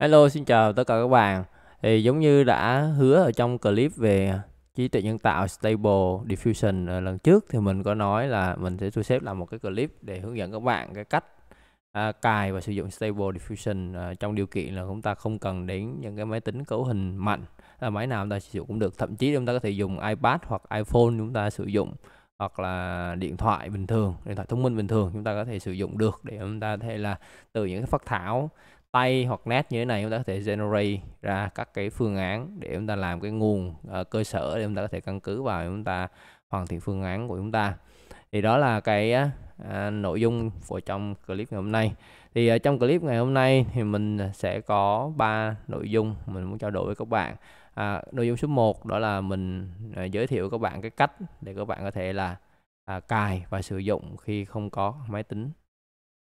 Hello, xin chào tất cả các bạn. Thì giống như đã hứa ở trong clip về trí tuệ nhân tạo Stable Diffusion ờ, lần trước thì mình có nói là mình sẽ thu xếp làm một cái clip để hướng dẫn các bạn cái cách à, cài và sử dụng Stable Diffusion à, trong điều kiện là chúng ta không cần đến những cái máy tính cấu hình mạnh. À, máy nào chúng ta sử dụng cũng được, thậm chí chúng ta có thể dùng iPad hoặc iPhone chúng ta sử dụng hoặc là điện thoại bình thường, điện thoại thông minh bình thường chúng ta có thể sử dụng được để chúng ta có thể là từ những cái phát thảo tay hoặc nét như thế này chúng ta có thể generate ra các cái phương án để chúng ta làm cái nguồn uh, cơ sở để chúng ta có thể căn cứ vào chúng ta hoàn thiện phương án của chúng ta thì đó là cái uh, nội dung của trong clip ngày hôm nay thì ở ờ, trong clip ngày hôm nay thì mình sẽ có ba nội dung mình muốn trao đổi với các bạn à, nội dung số 1 đó là mình à, giới thiệu các bạn cái cách để các bạn có thể là à, cài và sử dụng khi không có máy tính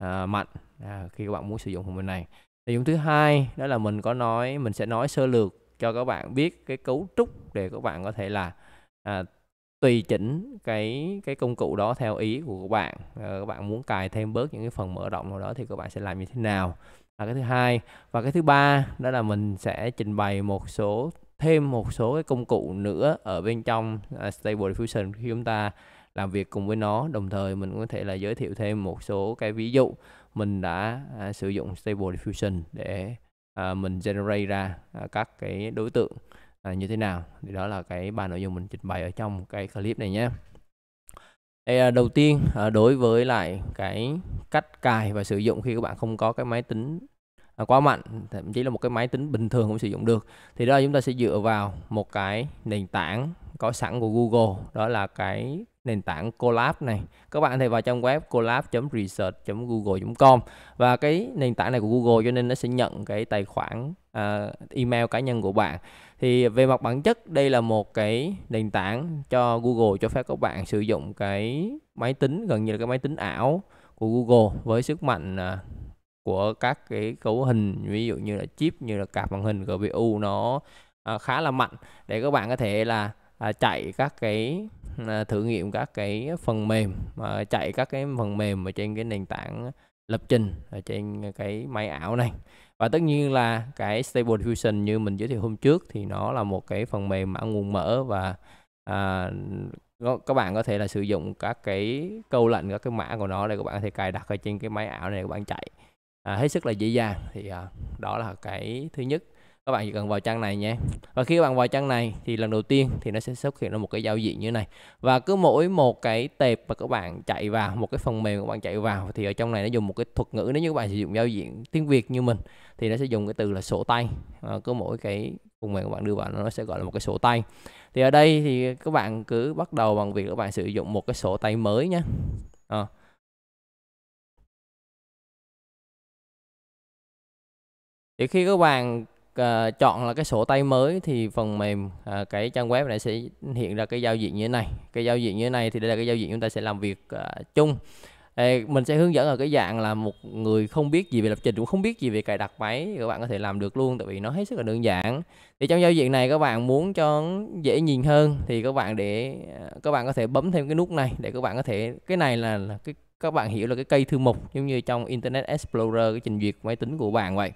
à, mạnh à, khi các bạn muốn sử dụng phần mềm này nội dung thứ hai đó là mình có nói mình sẽ nói sơ lược cho các bạn biết cái cấu trúc để các bạn có thể là à, tùy chỉnh cái cái công cụ đó theo ý của các bạn à, các bạn muốn cài thêm bớt những cái phần mở rộng nào đó thì các bạn sẽ làm như thế nào là cái thứ hai và cái thứ ba đó là mình sẽ trình bày một số thêm một số cái công cụ nữa ở bên trong uh, Stable Diffusion khi chúng ta làm việc cùng với nó đồng thời mình có thể là giới thiệu thêm một số cái ví dụ mình đã à, sử dụng stable diffusion để à, mình generate ra à, các cái đối tượng à, như thế nào thì đó là cái ba nội dung mình trình bày ở trong cái clip này nhé đây à, đầu tiên à, đối với lại cái cách cài và sử dụng khi các bạn không có cái máy tính à, quá mạnh thậm chí là một cái máy tính bình thường cũng sử dụng được thì đó là chúng ta sẽ dựa vào một cái nền tảng có sẵn của Google đó là cái nền tảng Colab này các bạn thì vào trong web colab.research.google.com và cái nền tảng này của Google cho nên nó sẽ nhận cái tài khoản uh, email cá nhân của bạn thì về mặt bản chất đây là một cái nền tảng cho Google cho phép các bạn sử dụng cái máy tính gần như là cái máy tính ảo của Google với sức mạnh uh, của các cái cấu hình ví dụ như là chip như là card màn hình GPU nó uh, khá là mạnh để các bạn có thể là uh, chạy các cái Ờ, thử nghiệm các cái phần mềm mà chạy các cái phần mềm ở trên cái nền tảng lập trình ở trên cái máy ảo này và tất nhiên là cái Stable Diffusion như mình giới thiệu hôm trước thì nó là một cái phần mềm mã nguồn mở và à, các bạn có thể là sử dụng các cái câu lệnh các cái mã của nó để các bạn có thể cài đặt ở trên cái máy ảo này các bạn chạy à, hết sức là dễ dàng thì à, đó là cái thứ nhất các bạn chỉ cần vào trang này nhé và khi các bạn vào trang này thì lần đầu tiên thì nó sẽ xuất hiện ra một cái giao diện như này và cứ mỗi một cái tệp mà các bạn chạy vào một cái phần mềm các bạn chạy vào thì ở trong này nó dùng một cái thuật ngữ nếu như các bạn sử dụng giao diện tiếng việt như mình thì nó sẽ dùng cái từ là sổ tay à, cứ mỗi cái phần mềm các bạn đưa vào nó sẽ gọi là một cái sổ tay thì ở đây thì các bạn cứ bắt đầu bằng việc các bạn sử dụng một cái sổ tay mới nhé à. thì khi các bạn uh, chọn là cái sổ tay mới thì phần mềm uh, cái trang web này sẽ hiện ra cái giao diện như thế này cái giao diện như thế này thì đây là cái giao diện chúng ta sẽ làm việc uh, chung Ê, mình sẽ hướng dẫn ở cái dạng là một người không biết gì về lập trình cũng không biết gì về cài đặt máy các bạn có thể làm được luôn tại vì nó hết sức là đơn giản thì trong giao diện này các bạn muốn cho dễ nhìn hơn thì các bạn để các bạn có thể bấm thêm cái nút này để các bạn có thể cái này là, là cái các bạn hiểu là cái cây thư mục giống như trong Internet Explorer cái trình duyệt máy tính của bạn vậy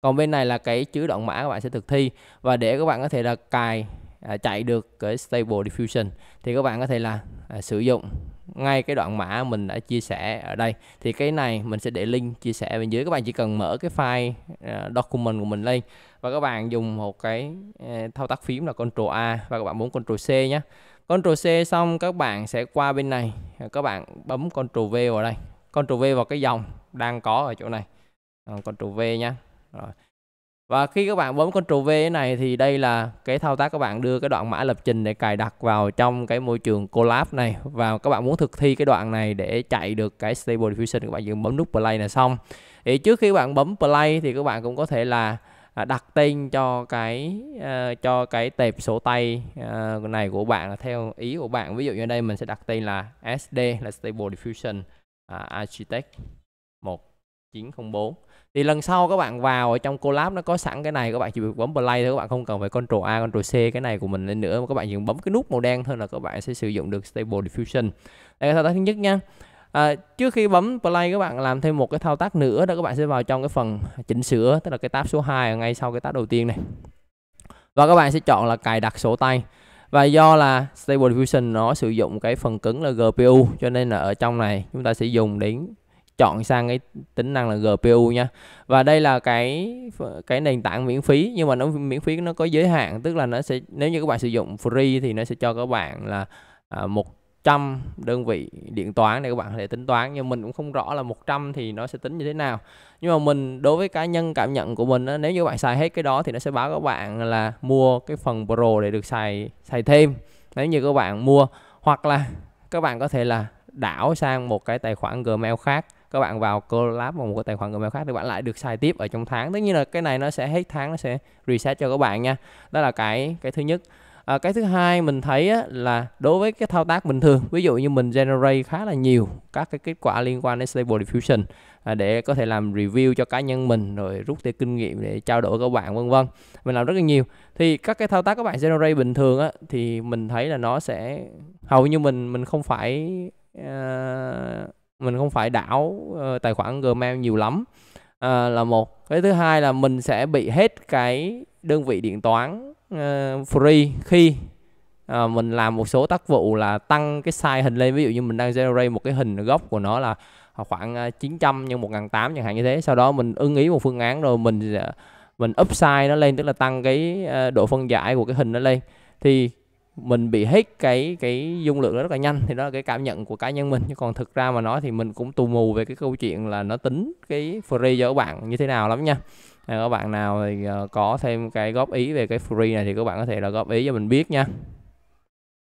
còn bên này là cái chữ đoạn mã các bạn sẽ thực thi và để các bạn có thể là cài à, chạy được cái stable diffusion thì các bạn có thể là à, sử dụng ngay cái đoạn mã mình đã chia sẻ ở đây thì cái này mình sẽ để link chia sẻ bên dưới các bạn chỉ cần mở cái file uh, document của mình lên và các bạn dùng một cái uh, thao tác phím là control A và các bạn muốn control C nhé control C xong các bạn sẽ qua bên này à, các bạn bấm control V vào đây control V vào cái dòng đang có ở chỗ này uh, Ctrl V nhé rồi và khi các bạn bấm Ctrl V này thì đây là cái thao tác các bạn đưa cái đoạn mã lập trình để cài đặt vào trong cái môi trường Colab này và các bạn muốn thực thi cái đoạn này để chạy được cái Stable Diffusion các bạn chỉ bấm nút Play là xong. Thì trước khi các bạn bấm Play thì các bạn cũng có thể là à, đặt tên cho cái uh, cho cái tệp sổ tay uh, này của bạn theo ý của bạn. Ví dụ như đây mình sẽ đặt tên là SD là Stable Diffusion uh, Architect 1904 thì lần sau các bạn vào ở trong collab nó có sẵn cái này các bạn chỉ việc bấm play thôi các bạn không cần phải control A control C cái này của mình lên nữa các bạn chỉ bấm cái nút màu đen thôi là các bạn sẽ sử dụng được stable diffusion đây là thao tác thứ nhất nha À, trước khi bấm play các bạn làm thêm một cái thao tác nữa đó các bạn sẽ vào trong cái phần chỉnh sửa tức là cái tab số 2 ngay sau cái tab đầu tiên này và các bạn sẽ chọn là cài đặt sổ tay và do là Stable Diffusion nó sử dụng cái phần cứng là GPU cho nên là ở trong này chúng ta sẽ dùng đến chọn sang cái tính năng là GPU nha và đây là cái cái nền tảng miễn phí nhưng mà nó miễn phí nó có giới hạn tức là nó sẽ nếu như các bạn sử dụng free thì nó sẽ cho các bạn là à, 100 đơn vị điện toán để các bạn có thể tính toán nhưng mình cũng không rõ là 100 thì nó sẽ tính như thế nào nhưng mà mình đối với cá nhân cảm nhận của mình đó, nếu như các bạn xài hết cái đó thì nó sẽ báo các bạn là mua cái phần pro để được xài xài thêm nếu như các bạn mua hoặc là các bạn có thể là đảo sang một cái tài khoản Gmail khác các bạn vào collab vào một cái tài khoản Gmail khác thì bạn lại được xài tiếp ở trong tháng tất nhiên là cái này nó sẽ hết tháng nó sẽ reset cho các bạn nha đó là cái cái thứ nhất à, cái thứ hai mình thấy á, là đối với cái thao tác bình thường ví dụ như mình generate khá là nhiều các cái kết quả liên quan đến stable diffusion à, để có thể làm review cho cá nhân mình rồi rút ra kinh nghiệm để trao đổi các bạn vân vân mình làm rất là nhiều thì các cái thao tác các bạn generate bình thường á, thì mình thấy là nó sẽ hầu như mình mình không phải uh, mình không phải đảo ờ, tài khoản Gmail nhiều lắm à, là một cái thứ hai là mình sẽ bị hết cái đơn vị điện toán uh, free khi à, mình làm một số tác vụ là tăng cái size hình lên ví dụ như mình đang generate một cái hình gốc của nó là khoảng 900 nhân 1008 chẳng hạn như thế sau đó mình ưng ý một phương án rồi mình mình upsize nó lên tức là tăng cái độ phân giải của cái hình nó lên thì mình bị hết cái cái dung lượng đó rất là nhanh thì đó là cái cảm nhận của cá nhân mình chứ còn thực ra mà nói thì mình cũng tù mù về cái câu chuyện là nó tính cái free cho các bạn như thế nào lắm nha à, các bạn nào thì ờ, có thêm cái góp ý về cái free này thì các bạn có thể là góp ý cho mình biết nha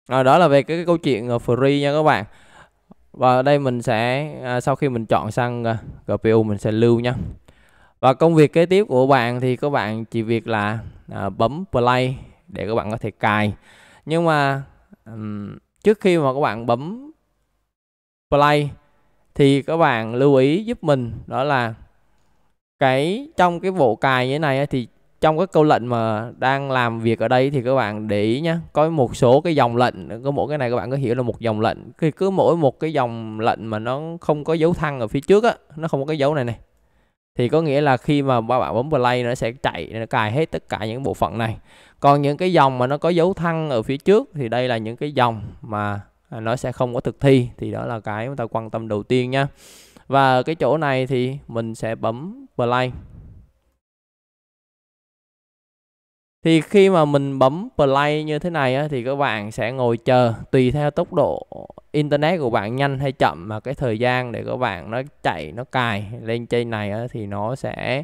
à, đó là về cái, cái câu chuyện ờ, free nha các bạn và ở đây mình sẽ à, sau khi mình chọn sang ờ, GPU mình sẽ lưu nha và công việc kế tiếp của bạn thì các bạn chỉ việc là à, bấm play để các bạn có thể cài nhưng mà um, trước khi mà các bạn bấm play thì các bạn lưu ý giúp mình đó là cái trong cái bộ cài như thế này thì trong các câu lệnh mà đang làm việc ở đây thì các bạn để ý nhé có một số cái dòng lệnh có mỗi cái này các bạn có hiểu là một dòng lệnh thì cứ mỗi một cái dòng lệnh mà nó không có dấu thăng ở phía trước á nó không có cái dấu này này thì có nghĩa là khi mà bạn bấm play nó sẽ chạy nó cài hết tất cả những bộ phận này còn những cái dòng mà nó có dấu thăng ở phía trước thì đây là những cái dòng mà à, nó sẽ không có thực thi thì đó là cái chúng ta quan tâm đầu tiên nha và ở cái chỗ này thì mình sẽ bấm play thì khi mà mình bấm play như thế này á, thì các bạn sẽ ngồi chờ tùy theo tốc độ internet của bạn nhanh hay chậm mà cái thời gian để các bạn nó chạy nó cài lên trên này thì nó sẽ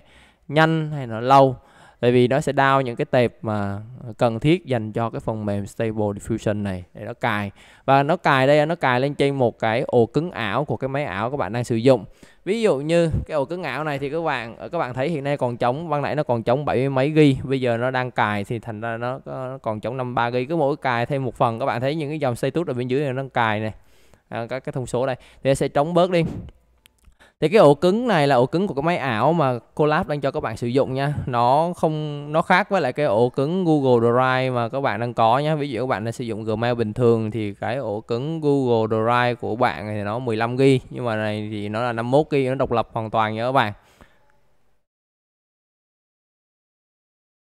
nhanh hay nó lâu tại vì nó sẽ down những cái tệp mà cần thiết dành cho cái phần mềm Stable Diffusion này để nó cài và nó cài đây nó cài lên trên một cái ổ cứng ảo của cái máy ảo các bạn đang sử dụng ví dụ như cái ổ cứng ảo này thì các bạn các bạn thấy hiện nay còn trống ban nãy nó còn trống bảy mấy ghi bây giờ nó đang cài thì thành ra nó, nó còn trống 53 ghi cứ mỗi cài thêm một phần các bạn thấy những cái dòng status ở bên dưới này nó đang cài này à, các cái thông số đây thì sẽ trống bớt đi thì cái ổ cứng này là ổ cứng của cái máy ảo mà Colab đang cho các bạn sử dụng nha nó không nó khác với lại cái ổ cứng Google Drive mà các bạn đang có nhé ví dụ các bạn đang sử dụng Gmail bình thường thì cái ổ cứng Google Drive của bạn thì nó 15 GB nhưng mà này thì nó là 51 GB nó độc lập hoàn toàn nha các bạn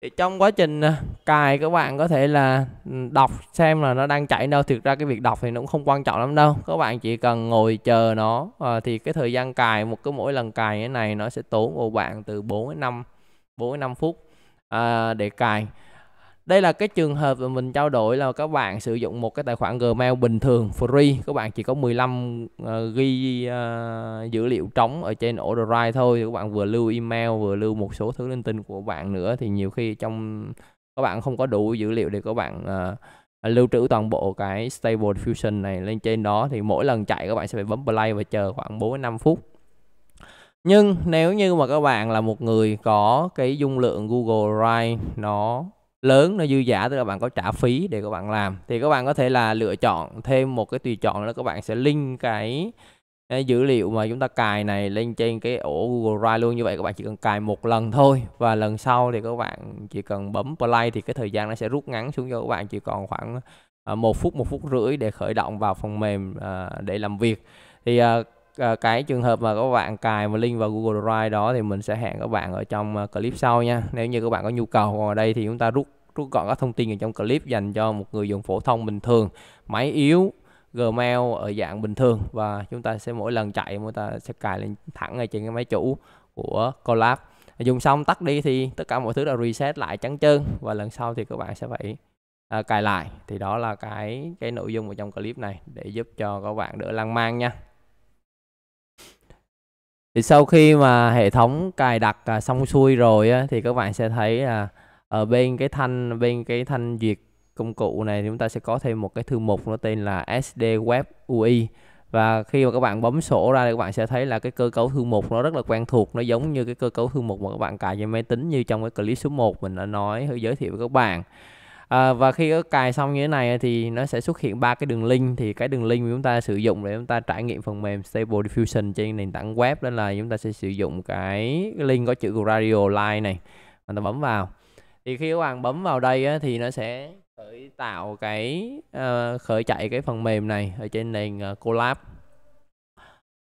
thì trong quá trình à, cài các bạn có thể là ừ, đọc xem là nó đang chạy đâu thực ra cái việc đọc thì nó cũng không quan trọng lắm đâu các bạn chỉ cần ngồi chờ nó à, thì cái thời gian cài một cái mỗi lần cài như thế này nó sẽ tốn của bạn từ 4 đến 5 4 đến 5 phút à, để cài đây là cái trường hợp mà mình trao đổi là các bạn sử dụng một cái tài khoản Gmail bình thường free các bạn chỉ có 15 uh, ờ, ghi uh, dữ liệu trống ở trên ổ drive thôi các bạn vừa lưu email vừa lưu một số thứ linh tinh của bạn nữa thì nhiều khi trong các bạn không có đủ dữ liệu để các bạn uh, lưu trữ toàn bộ cái stable diffusion này lên trên đó thì mỗi lần chạy các bạn sẽ phải bấm play và chờ khoảng 4 5 phút nhưng nếu như mà các bạn là một người có cái dung lượng Google Drive nó lớn nó dư giả tức là bạn có trả phí để các bạn làm thì các bạn có thể là lựa chọn thêm một cái tùy chọn là các bạn sẽ link cái dữ liệu mà chúng ta cài này lên trên cái ổ Google Drive luôn như vậy các bạn chỉ cần cài một lần thôi và lần sau thì các bạn chỉ cần bấm play thì cái thời gian nó sẽ rút ngắn xuống cho các bạn chỉ còn khoảng à, một phút một phút rưỡi để khởi động vào phần mềm à, để làm việc thì à, cái trường hợp mà các bạn cài mà link vào Google Drive đó thì mình sẽ hẹn các bạn ở trong clip sau nha nếu như các bạn có nhu cầu còn ở đây thì chúng ta rút rút gọn các thông tin ở trong clip dành cho một người dùng phổ thông bình thường máy yếu Gmail ở dạng bình thường và chúng ta sẽ mỗi lần chạy chúng ta sẽ cài lên thẳng ngay trên cái máy chủ của collab dùng xong tắt đi thì tất cả mọi thứ đã reset lại trắng trơn và lần sau thì các bạn sẽ phải à, cài lại thì đó là cái cái nội dung ở trong clip này để giúp cho các bạn đỡ lan man nha thì sau khi mà hệ thống cài đặt à, xong xuôi rồi á, thì các bạn sẽ thấy là ở bên cái thanh bên cái thanh duyệt công cụ này thì chúng ta sẽ có thêm một cái thư mục nó tên là SD Web UI và khi mà các bạn bấm sổ ra thì các bạn sẽ thấy là cái cơ cấu thư mục nó rất là quen thuộc nó giống như cái cơ cấu thư mục mà các bạn cài trên máy tính như trong cái clip số 1 mình đã nói giới thiệu với các bạn à, và khi cài xong như thế này thì nó sẽ xuất hiện ba cái đường link thì cái đường link mà chúng ta sử dụng để chúng ta trải nghiệm phần mềm Stable Diffusion trên nền tảng web đó là chúng ta sẽ sử dụng cái link có chữ radio line này mình ta bấm vào thì khi các bạn bấm vào đây á, thì nó sẽ khởi tạo cái uh, khởi chạy cái phần mềm này ở trên nền uh, Colab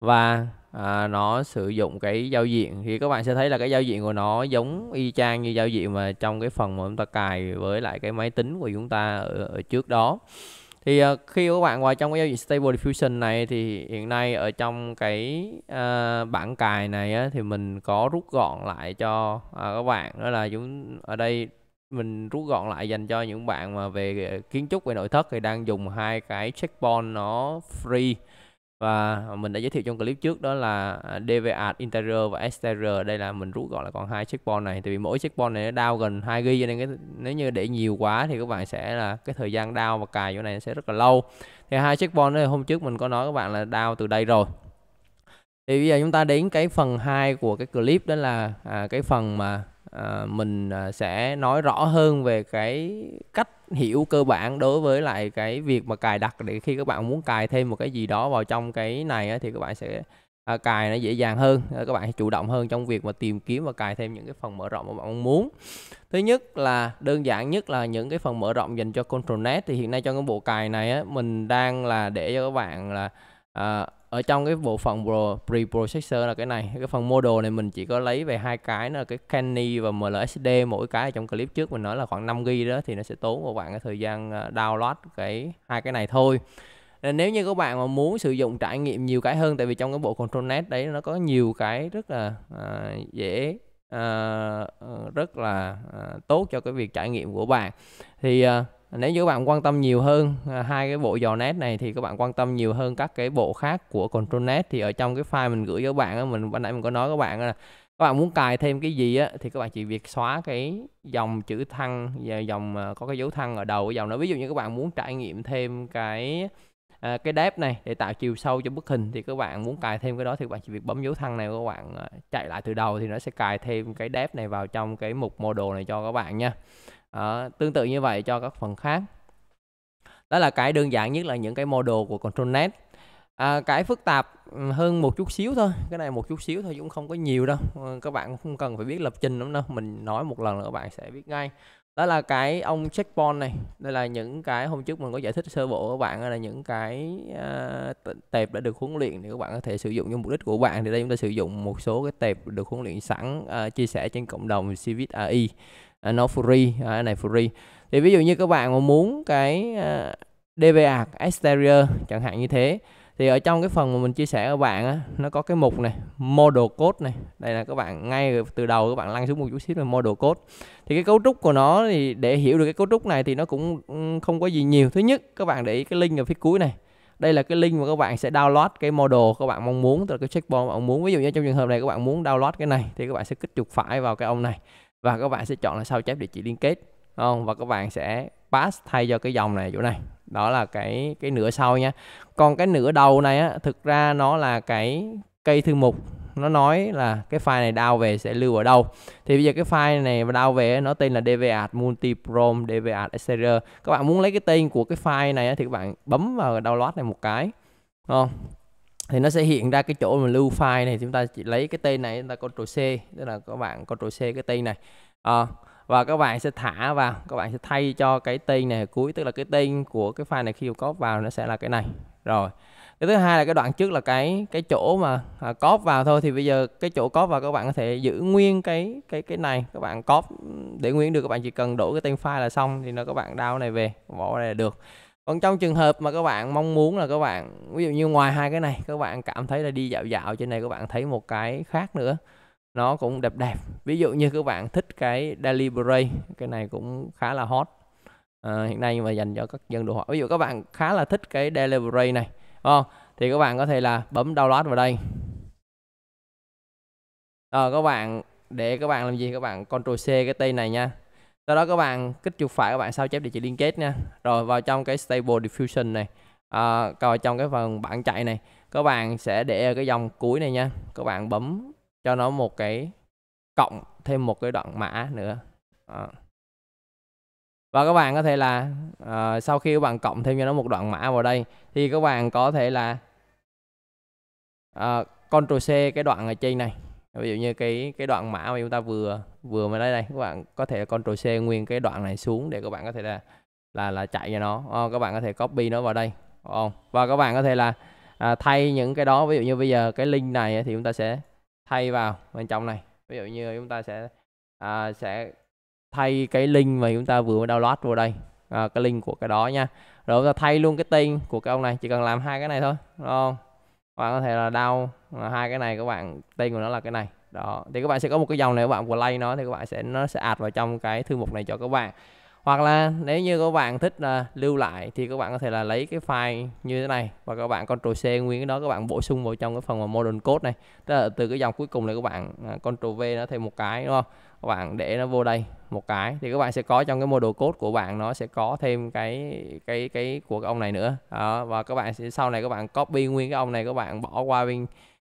và à, nó sử dụng cái giao diện thì các bạn sẽ thấy là cái giao diện của nó giống y chang như giao diện mà trong cái phần mà chúng ta cài với lại cái máy tính của chúng ta ở, ở trước đó thì uh, khi các bạn vào trong cái giao dịch stable diffusion này thì hiện nay ở trong cái uh, bảng cài này á, thì mình có rút gọn lại cho uh, các bạn đó là chúng ở đây mình rút gọn lại dành cho những bạn mà về kiến trúc về nội thất thì đang dùng hai cái checkpoint nó free và ờ, mình đã giới thiệu trong clip trước đó là à, DVA interior và exterior đây là mình rút gọn là còn hai checkpoint này tại vì mỗi checkpoint này nó đau gần 2 gb cho nên cái, nếu như để nhiều quá thì các bạn sẽ là cái thời gian đau và cài chỗ này sẽ rất là lâu thì hai checkpoint này hôm trước mình có nói các bạn là đau từ đây rồi thì bây giờ chúng ta đến cái phần 2 của cái clip đó là à, cái phần mà Ờ, mình ờ, sẽ nói rõ hơn về cái cách hiểu cơ bản đối với lại cái việc mà cài đặt để khi các bạn muốn cài thêm một cái gì đó vào trong cái này thì các bạn sẽ ờ, cài nó dễ dàng hơn các bạn chủ động hơn trong việc mà tìm kiếm và cài thêm những cái phần mở rộng mà bạn muốn thứ nhất là đơn giản nhất là những cái phần mở rộng dành cho control net thì hiện nay trong cái bộ cài này á, mình đang là để cho các bạn là à, ở trong cái bộ phận pro, preprocessor là cái này cái phần model này mình chỉ có lấy về hai cái là cái canny và mlsd mỗi cái ở trong clip trước mình nói là khoảng 5 g đó thì nó sẽ tốn của bạn cái thời gian ờ, download cái hai cái này thôi nên nếu như các bạn mà muốn sử dụng trải nghiệm nhiều cái hơn tại vì trong cái bộ control net đấy nó có nhiều cái rất là à, dễ à, rất là à, tốt cho cái việc trải nghiệm của bạn thì à, nếu như các bạn quan tâm nhiều hơn hai cái bộ dò nét này thì các bạn quan tâm nhiều hơn các cái bộ khác của control net thì ở trong cái file mình gửi cho các bạn mình ban nãy mình có nói các bạn là các bạn muốn cài thêm cái gì á thì các bạn chỉ việc xóa cái dòng chữ thăng và dòng có cái dấu thăng ở đầu cái dòng nó ví dụ như các bạn muốn trải nghiệm thêm cái à, cái đáp này để tạo chiều sâu cho bức hình thì các bạn muốn cài thêm cái đó thì các bạn chỉ việc bấm dấu thăng này các bạn chạy lại từ đầu thì nó sẽ cài thêm cái đáp này vào trong cái mục model này cho các bạn nha à, tương tự như vậy cho các phần khác đó là cái đơn giản nhất là những cái model của ControlNet à, cái phức tạp hơn một chút xíu thôi cái này một chút xíu thôi cũng không có nhiều đâu ờ, các bạn không cần phải biết lập trình lắm đâu mình nói một lần là các bạn sẽ biết ngay đó là cái ông checkpoint này đây là những cái hôm trước mình có giải thích sơ bộ các bạn là những cái uh, tệp đã được huấn luyện thì các bạn có thể sử dụng cho mục đích của bạn thì đây chúng ta sử dụng một số cái tệp được huấn luyện sẵn uh, chia sẻ trên cộng đồng Civis AI à, nó free à, cái này free thì ví dụ như các bạn mà muốn cái à, DVA exterior chẳng hạn như thế thì ở trong cái phần mà mình chia sẻ các bạn á, nó có cái mục này model code này đây là các bạn ngay từ đầu các bạn lăn xuống một chút xíu là model code thì cái cấu trúc của nó thì để hiểu được cái cấu trúc này thì nó cũng không có gì nhiều thứ nhất các bạn để ý cái link ở phía cuối này đây là cái link mà các bạn sẽ download cái model các bạn mong muốn tức là cái checkbox các bạn muốn ví dụ như trong trường hợp này các bạn muốn download cái này thì các bạn sẽ kích chuột phải vào cái ông này và các bạn sẽ chọn là sao chép địa chỉ liên kết không và các bạn sẽ pass thay cho cái dòng này chỗ này đó là cái cái nửa sau nha còn cái nửa đầu này á thực ra nó là cái cây thư mục nó nói là cái file này đao về sẽ lưu ở đâu thì bây giờ cái file này mà đao về nó tên là Multi Prom dvat etc các bạn muốn lấy cái tên của cái file này thì các bạn bấm vào download này một cái không thì nó sẽ hiện ra cái chỗ mà lưu file này chúng ta chỉ lấy cái tên này chúng ta Ctrl C tức là các bạn Ctrl C cái tên này à, và các bạn sẽ thả vào các bạn sẽ thay cho cái tên này cuối tức là cái tên của cái file này khi có vào nó sẽ là cái này rồi cái thứ hai là cái đoạn trước là cái cái chỗ mà à, cóp vào thôi thì bây giờ cái chỗ cóp vào các bạn có thể giữ nguyên cái cái cái này các bạn cóp để nguyên được các bạn chỉ cần đổi cái tên file là xong thì nó các bạn đao này về bỏ này là được còn trong trường hợp mà các bạn mong muốn là các bạn ví dụ như ngoài hai cái này các bạn cảm thấy là đi dạo dạo trên này các bạn thấy một cái khác nữa nó cũng đẹp đẹp ví dụ như các bạn thích cái daily break cái này cũng khá là hot à, hiện nay mà dành cho các dân đồ họa ví dụ các bạn khá là thích cái daily break này không? thì các bạn có thể là bấm download vào đây à, các bạn để các bạn làm gì các bạn control c cái tên này nha sau đó các bạn kích chuột phải các bạn sao chép địa chỉ liên kết nha rồi vào trong cái stable diffusion này à, vào trong cái phần bảng chạy này các bạn sẽ để ở cái dòng cuối này nha các bạn bấm cho nó một cái cộng thêm một cái đoạn mã nữa à. và các bạn có thể là à, sau khi các bạn cộng thêm cho nó một đoạn mã vào đây thì các bạn có thể là à, Ctrl C cái đoạn ở trên này ví dụ như cái cái đoạn mã mà chúng ta vừa vừa mới lấy đây các bạn có thể control C nguyên cái đoạn này xuống để các bạn có thể là là là chạy cho nó à, các bạn có thể copy nó vào đây không và các bạn có thể là à, thay những cái đó ví dụ như bây giờ cái link này thì chúng ta sẽ thay vào bên trong này ví dụ như chúng ta sẽ à, sẽ thay cái link mà chúng ta vừa mới download vào đây à, cái link của cái đó nha rồi chúng ta thay luôn cái tên của cái ông này chỉ cần làm hai cái này thôi đúng không bạn có thể là down hai cái này các bạn tên của nó là cái này đó thì các bạn sẽ có một cái dòng này các bạn play nó thì các bạn sẽ nó sẽ ạt vào trong cái thư mục này cho các bạn hoặc là nếu như các bạn thích là lưu lại thì các bạn có thể là lấy cái file như thế này và các bạn control C nguyên cái đó các bạn bổ sung vào trong cái phần mà modern code này tức là từ cái dòng cuối cùng này các bạn control V nó thêm một cái đúng không các bạn để nó vô đây một cái thì các bạn sẽ có trong cái model code của bạn nó sẽ có thêm cái cái cái của cái ông này nữa đó, và các bạn sẽ sau này các bạn copy nguyên cái ông này các bạn bỏ qua bên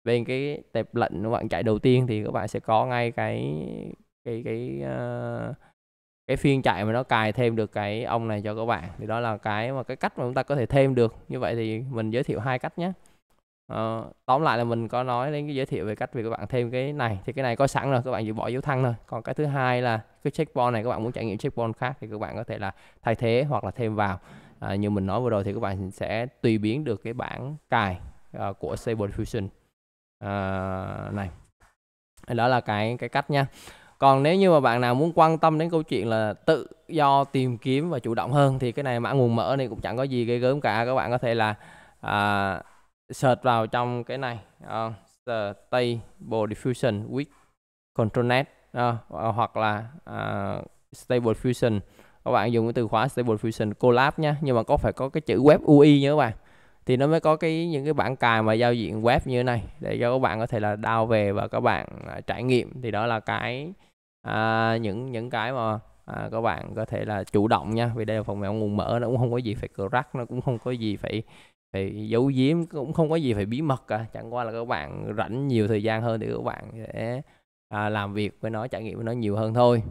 bên cái tệp lệnh của bạn chạy đầu tiên thì các bạn sẽ có ngay cái cái cái uh, cái phiên chạy mà nó cài thêm được cái ông này cho các bạn thì đó là cái mà cái cách mà chúng ta có thể thêm được như vậy thì mình giới thiệu hai cách nhé Ờ, tóm lại là mình có nói đến cái giới thiệu về cách vì các bạn thêm cái này thì cái này có sẵn rồi các bạn chỉ bỏ dấu thăng thôi còn cái thứ hai là cái checkpoint này các bạn muốn trải nghiệm checkpoint khác thì các bạn có thể là thay thế hoặc là thêm vào à, như mình nói vừa rồi thì các bạn sẽ tùy biến được cái bảng cài uh, của Stable Fusion Ờ, này đó là cái cái cách nha còn nếu như mà bạn nào muốn quan tâm đến câu chuyện là tự do tìm kiếm và chủ động hơn thì cái này mã nguồn mở này cũng chẳng có gì ghê gớm cả các bạn có thể là à, search vào trong cái này uh, ờ, stable diffusion with control net uh, hoặc là uh, à, stable fusion các bạn dùng cái từ khóa stable fusion collab nhé nhưng mà có phải có cái chữ web ui nhớ các bạn thì nó mới có cái những cái bản cài mà giao diện web như thế này để cho các bạn có thể là đào về và các bạn à, trải nghiệm thì đó là cái à, những những cái mà à, các bạn có thể là chủ động nha vì đây là phần mềm nguồn mở nó cũng không có gì phải crack nó cũng không có gì phải phải giấu giếm cũng không có gì phải bí mật cả chẳng qua là các bạn rảnh nhiều thời gian hơn thì các bạn sẽ à, làm việc với nó trải nghiệm với nó nhiều hơn thôi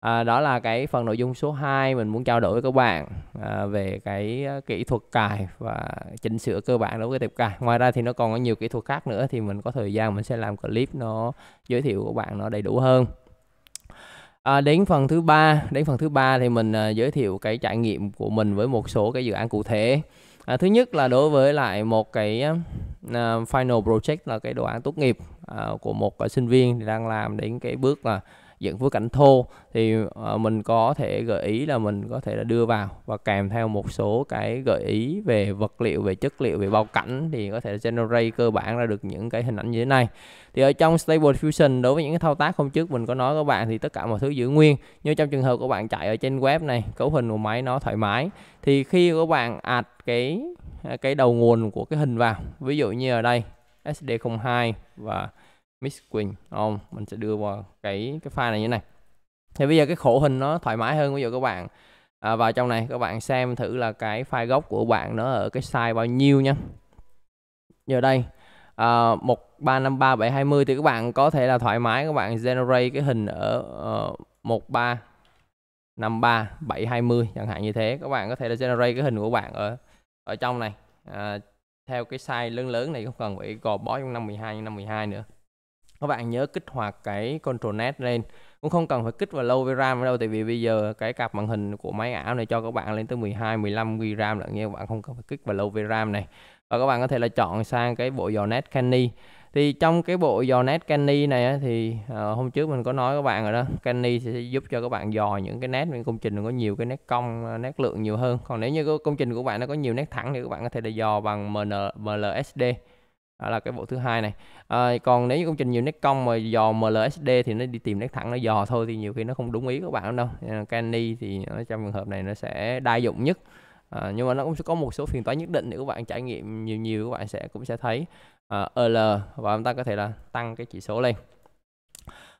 à, đó là cái phần nội dung số 2 mình muốn trao đổi với các bạn à, về cái à, kỹ thuật cài và chỉnh sửa cơ bản đối với cái tiệp cài ngoài ra thì nó còn có nhiều kỹ thuật khác nữa thì mình có thời gian mình sẽ làm clip nó giới thiệu các bạn nó đầy đủ hơn À, đến phần thứ ba đến phần thứ ba thì mình à, giới thiệu cái trải nghiệm của mình với một số cái dự án cụ thể à, thứ nhất là đối với lại một cái à, final project là cái đồ án tốt nghiệp à, của một à, sinh viên đang làm đến cái bước là dẫn phối cảnh thô thì ờ, mình có thể gợi ý là mình có thể là đưa vào và kèm theo một số cái gợi ý về vật liệu về chất liệu về bao cảnh thì có thể generate cơ bản ra được những cái hình ảnh như thế này thì ở trong stable fusion đối với những cái thao tác hôm trước mình có nói các bạn thì tất cả mọi thứ giữ nguyên như trong trường hợp của bạn chạy ở trên web này cấu hình của máy nó thoải mái thì khi các bạn ạt cái cái đầu nguồn của cái hình vào ví dụ như ở đây SD02 và mixing không mình sẽ đưa vào cái cái file này như này thì bây giờ cái khổ hình nó thoải mái hơn bây giờ các bạn à, vào trong này các bạn xem thử là cái file gốc của bạn nó ở cái size bao nhiêu nha giờ đây à, 1353720 thì các bạn có thể là thoải mái các bạn generate cái hình ở uh, ờ, 1353720 chẳng hạn như thế các bạn có thể là generate cái hình của bạn ở ở trong này à, theo cái size lớn lớn này không cần phải gò bó trong năm 12 nữa các bạn nhớ kích hoạt cái control net lên cũng không cần phải kích vào lâu với RAM đâu tại vì bây giờ cái cặp màn hình của máy ảo này cho các bạn lên tới 12 15 GB RAM lận nha các bạn không cần phải kích vào lâu với RAM này và các bạn có thể là chọn sang cái bộ dò nét Canny thì trong cái bộ dò nét Canny này thì ờ, hôm trước mình có nói các bạn rồi đó Canny sẽ giúp cho các bạn dò những cái nét những công trình có nhiều cái nét cong ờ, nét lượng nhiều hơn còn nếu như công trình của bạn nó có nhiều nét thẳng thì các bạn có thể là dò bằng MN, MLSD đó là cái bộ thứ hai này à, còn nếu như công trình nhiều nét cong mà dò MLSD thì nó đi tìm nét thẳng nó dò thôi thì nhiều khi nó không đúng ý các bạn đâu Canny thì nó trong trường hợp này nó sẽ đa dụng nhất à, nhưng mà nó cũng sẽ có một số phiên toán nhất định để các bạn trải nghiệm nhiều nhiều các bạn sẽ cũng sẽ thấy à, L và chúng ta có thể là tăng cái chỉ số lên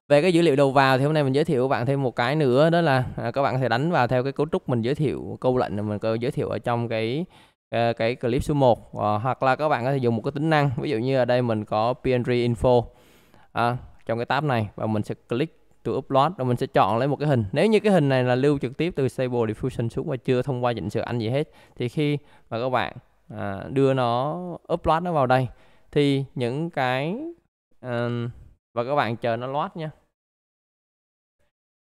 về cái dữ liệu đầu vào thì hôm nay mình giới thiệu các bạn thêm một cái nữa đó là à, các bạn có thể đánh vào theo cái cấu trúc mình giới thiệu câu lệnh mình giới thiệu ở trong cái Ờ, cái clip số 1 uh, ờ, hoặc là các bạn có thể dùng một cái tính năng ví dụ như ở đây mình có PNG info à, trong cái tab này và mình sẽ click to upload và mình sẽ chọn lấy một cái hình nếu như cái hình này là lưu trực tiếp từ Stable Diffusion xuống và chưa thông qua chỉnh sửa ảnh gì hết thì khi mà các bạn à, đưa nó upload nó vào đây thì những cái uh, và các bạn chờ nó load nha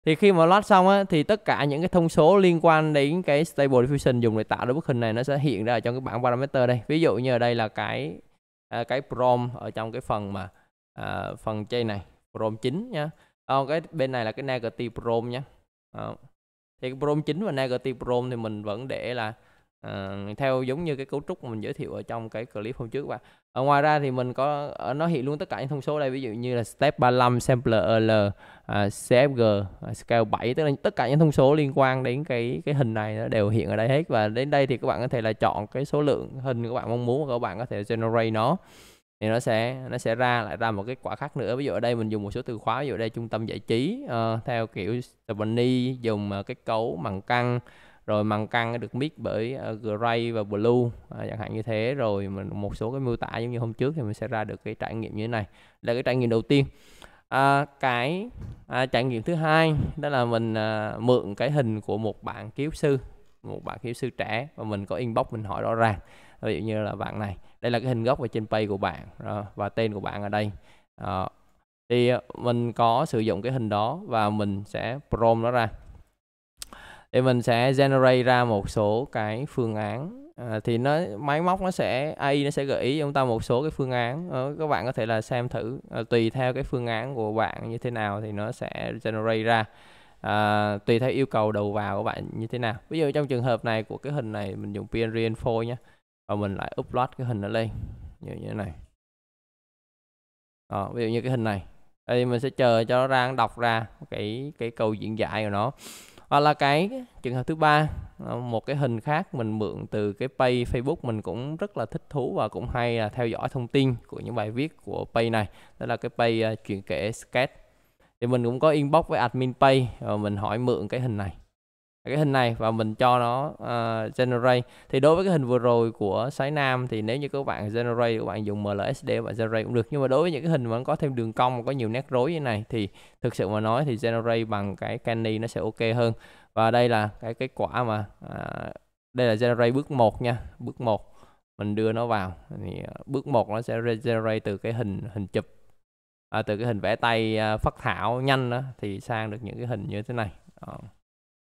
thì khi mà load xong á thì tất cả những cái thông số liên quan đến cái stable diffusion dùng để tạo ra bức hình này nó sẽ hiện ra ở trong cái bảng parameter đây ví dụ như ở đây là cái à, cái prom ở trong cái phần mà à, phần chain này prom chính nhá à, cái bên này là cái negative prom nhá à. thì cái prom chính và negative prom thì mình vẫn để là uh, theo giống như cái cấu trúc mà mình giới thiệu ở trong cái clip hôm trước và ở ờ, ngoài ra thì mình có ờ, nó hiện luôn tất cả những thông số đây ví dụ như là step 35 sampler l uh, à, cfg uh, à, scale 7 tức là tất cả những thông số liên quan đến cái cái hình này nó đều hiện ở đây hết và đến đây thì các bạn có thể là chọn cái số lượng hình các bạn mong muốn và các bạn có thể generate nó thì nó sẽ nó sẽ ra lại ra một cái quả khác nữa ví dụ ở đây mình dùng một số từ khóa ví dụ ở đây trung tâm giải trí uh, theo kiểu Stephanie dùng uh, cái cấu bằng căng rồi màn căng được mix bởi uh, ờ, gray và blue à, chẳng hạn như thế rồi mình một số cái miêu tả giống như hôm trước thì mình sẽ ra được cái trải nghiệm như thế này là cái trải nghiệm đầu tiên à, cái à, trải nghiệm thứ hai đó là mình à, mượn cái hình của một bạn kiếu sư một bạn kiếu sư trẻ và mình có inbox mình hỏi rõ ràng ví dụ như là bạn này đây là cái hình gốc ở trên page của bạn ờ, và tên của bạn ở đây à, thì mình có sử dụng cái hình đó và mình sẽ prom nó ra thì mình sẽ generate ra một số cái phương án à, thì nó máy móc nó sẽ AI nó sẽ gợi ý cho chúng ta một số cái phương án à, các bạn có thể là xem thử à, tùy theo cái phương án của bạn như thế nào thì nó sẽ generate ra à, tùy theo yêu cầu đầu vào của bạn như thế nào ví dụ trong trường hợp này của cái hình này mình dùng PNG info nhé và mình lại upload cái hình nó lên như thế này à, ví dụ như cái hình này thì mình sẽ chờ cho nó ra đọc ra cái cái câu diễn giải của nó hoặc là cái trường hợp thứ ba ờ, một cái hình khác mình mượn từ cái pay Facebook mình cũng rất là thích thú và cũng hay là theo dõi thông tin của những bài viết của pay này đó là cái pay uh, kể sketch thì mình cũng có inbox với admin pay và mình hỏi mượn cái hình này cái hình này và mình cho nó uh, generate thì đối với cái hình vừa rồi của sái nam thì nếu như các bạn generate các bạn dùng MLSD và generate cũng được nhưng mà đối với những cái hình mà nó có thêm đường cong có nhiều nét rối như này thì thực sự mà nói thì generate bằng cái canny nó sẽ ok hơn và đây là cái kết quả mà uh, đây là generate bước 1 nha bước 1 mình đưa nó vào thì ờ, bước 1 nó sẽ generate từ cái hình hình chụp à, từ cái hình vẽ tay uh, phác thảo nhanh đó, thì sang được những cái hình như thế này đó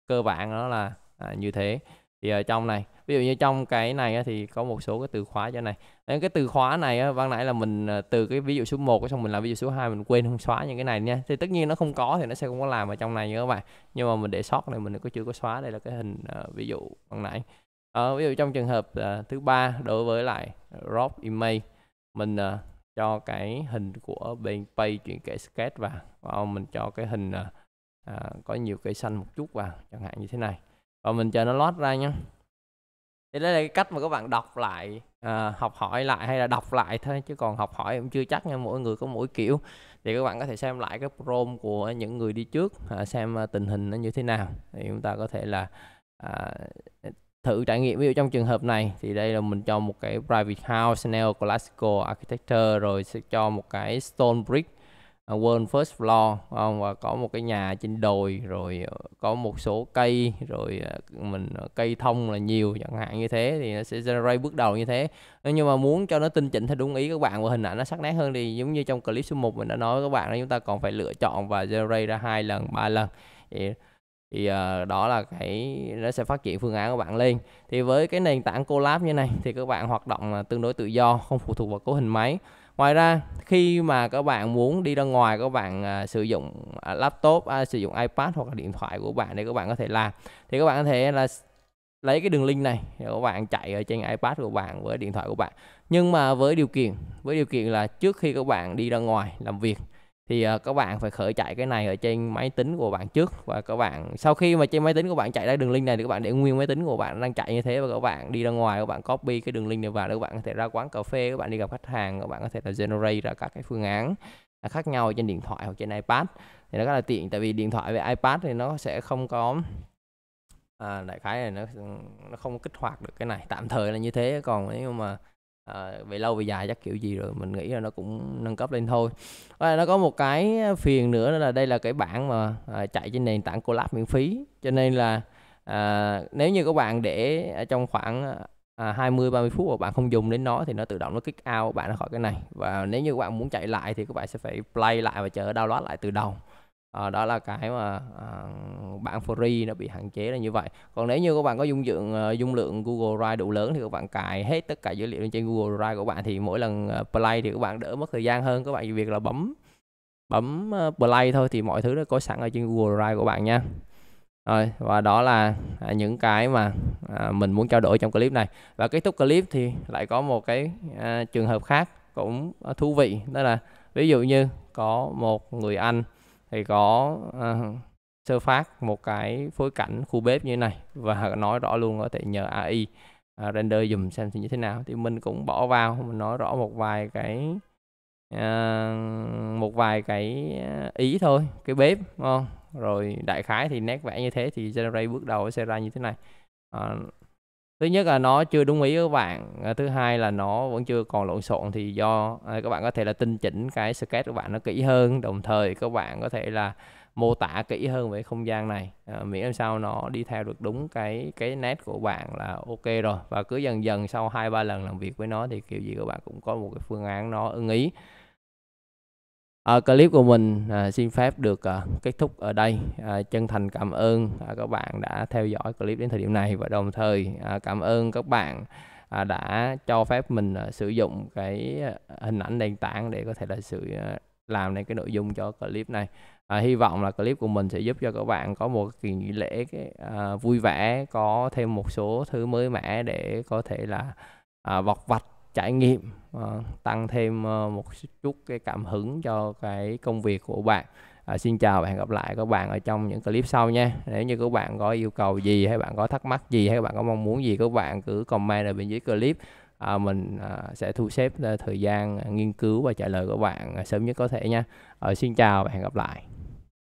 cơ bản đó là à, như thế thì ở trong này ví dụ như trong cái này thì có một số cái từ khóa cho này nên cái từ khóa này ban nãy là mình à, từ cái ví dụ số 1 xong mình làm ví dụ số 2 mình quên không xóa những cái này nha thì tất nhiên nó không có thì nó sẽ không có làm ở trong này nha các bạn nhưng mà mình để sót này mình có chưa có xóa đây là cái hình uh, ví dụ ban nãy uh, ví dụ trong trường hợp uh, thứ ba đối với lại drop email mình uh, cho cái hình của bên pay chuyển kể sketch vào wow, mình cho cái hình uh, à, có nhiều cây xanh một chút vào chẳng hạn như thế này và mình chờ nó lót ra nhé thì đây là cái cách mà các bạn đọc lại à, học hỏi lại hay là đọc lại thôi chứ còn học hỏi cũng chưa chắc nha mỗi người có mỗi kiểu thì các bạn có thể xem lại cái prom của những người đi trước à, xem tình hình nó như thế nào thì chúng ta có thể là à, thử trải nghiệm ví dụ trong trường hợp này thì đây là mình cho một cái private house neo classical architecture rồi sẽ cho một cái stone brick World à, First Floor không? và có một cái nhà trên đồi rồi ờ, có một số cây rồi ờ, mình ờ, cây thông là nhiều chẳng hạn như thế thì nó sẽ generate bước đầu như thế nhưng mà muốn cho nó tinh chỉnh theo đúng ý các bạn và hình ảnh nó sắc nét hơn thì giống như trong clip số 1 mình đã nói với các bạn là chúng ta còn phải lựa chọn và generate ra hai lần ba lần thì thì đó là cái nó sẽ phát triển phương án của bạn lên thì với cái nền tảng collab như này thì các bạn hoạt động tương đối tự do không phụ thuộc vào cấu hình máy ngoài ra khi mà các bạn muốn đi ra ngoài các bạn à, sử dụng à, laptop à, sử dụng ipad hoặc là điện thoại của bạn để các bạn có thể làm thì các bạn có thể là lấy cái đường link này để các bạn chạy ở trên ipad của bạn với điện thoại của bạn nhưng mà với điều kiện với điều kiện là trước khi các bạn đi ra ngoài làm việc thì uh, các bạn phải khởi chạy cái này ở trên máy tính của bạn trước và các bạn sau khi mà trên máy tính của bạn chạy ra đường link này thì các bạn để nguyên máy tính của bạn đang chạy như thế và các bạn đi ra ngoài các bạn copy cái đường link này vào để các bạn có thể ra quán cà phê các bạn đi gặp khách hàng các bạn có thể là generate ra các cái phương án à, khác nhau trên điện thoại hoặc trên iPad thì nó rất là tiện tại vì điện thoại với iPad thì nó sẽ không có à, đại khái là nó ừ, nó không kích hoạt được cái này tạm thời là như thế còn nếu mà à, về lâu về dài chắc kiểu gì rồi mình nghĩ là nó cũng nâng cấp lên thôi và nó có một cái phiền nữa là đây là cái bản mà à, chạy trên nền tảng collab miễn phí cho nên là à, nếu như các bạn để trong khoảng à, 20 30 phút mà bạn không dùng đến nó thì nó tự động nó kick out bạn khỏi cái này và nếu như các bạn muốn chạy lại thì các bạn sẽ phải play lại và chờ download lại từ đầu à, đó là cái mà à, bản free nó bị hạn chế là như vậy còn nếu như các bạn có dung lượng ờ, dung lượng Google Drive đủ lớn thì các bạn cài hết tất cả dữ liệu lên trên Google Drive của bạn thì mỗi lần ờ, play thì các bạn đỡ mất thời gian hơn các bạn chỉ việc là bấm bấm play thôi thì mọi thứ nó có sẵn ở trên Google Drive của bạn nha rồi và đó là à, những cái mà à, mình muốn trao đổi trong clip này và kết thúc clip thì lại có một cái à, trường hợp khác cũng thú vị đó là ví dụ như có một người anh thì có uh, sơ phát một cái phối cảnh khu bếp như thế này và nói rõ luôn có thể nhờ AI uh, à, render dùm xem thì như thế nào thì mình cũng bỏ vào mình nói rõ một vài cái uh, một vài cái ờ, ý thôi cái bếp đúng không rồi đại khái thì nét vẽ như thế thì generate bước đầu sẽ ra như thế này uh, thứ nhất là nó chưa đúng ý của bạn à, thứ hai là nó vẫn chưa còn lộn xộn thì do à, các bạn có thể là tinh chỉnh cái sketch của bạn nó kỹ hơn đồng thời các bạn có thể là mô tả kỹ hơn về không gian này à, miễn làm sao nó đi theo được đúng cái cái nét của bạn là ok rồi và cứ dần dần sau hai ba lần làm việc với nó thì kiểu gì các bạn cũng có một cái phương án nó ưng ý à, clip của mình à, xin phép được à, kết thúc ở đây à, chân thành cảm ơn à, các bạn đã theo dõi clip đến thời điểm này và đồng thời à, cảm ơn các bạn à, đã cho phép mình à, sử dụng cái à, hình ảnh nền tảng để có thể là sự à, làm nên cái nội dung cho clip này à, hy vọng là clip của mình sẽ giúp cho các bạn có một kỳ nghỉ lễ cái, à, vui vẻ có thêm một số thứ mới mẻ để có thể là à, vọc vạch trải nghiệm uh, tăng thêm uh, một chút cái cảm hứng cho cái công việc của bạn À, xin chào và hẹn gặp lại các bạn ở trong những clip sau nha nếu như các bạn có yêu cầu gì hay bạn có thắc mắc gì hay bạn có mong muốn gì các bạn cứ comment ở bên dưới clip à, mình à, sẽ thu xếp ờ, thời gian nghiên cứu và trả lời của bạn à, sớm nhất có thể nha à, xin chào và hẹn gặp lại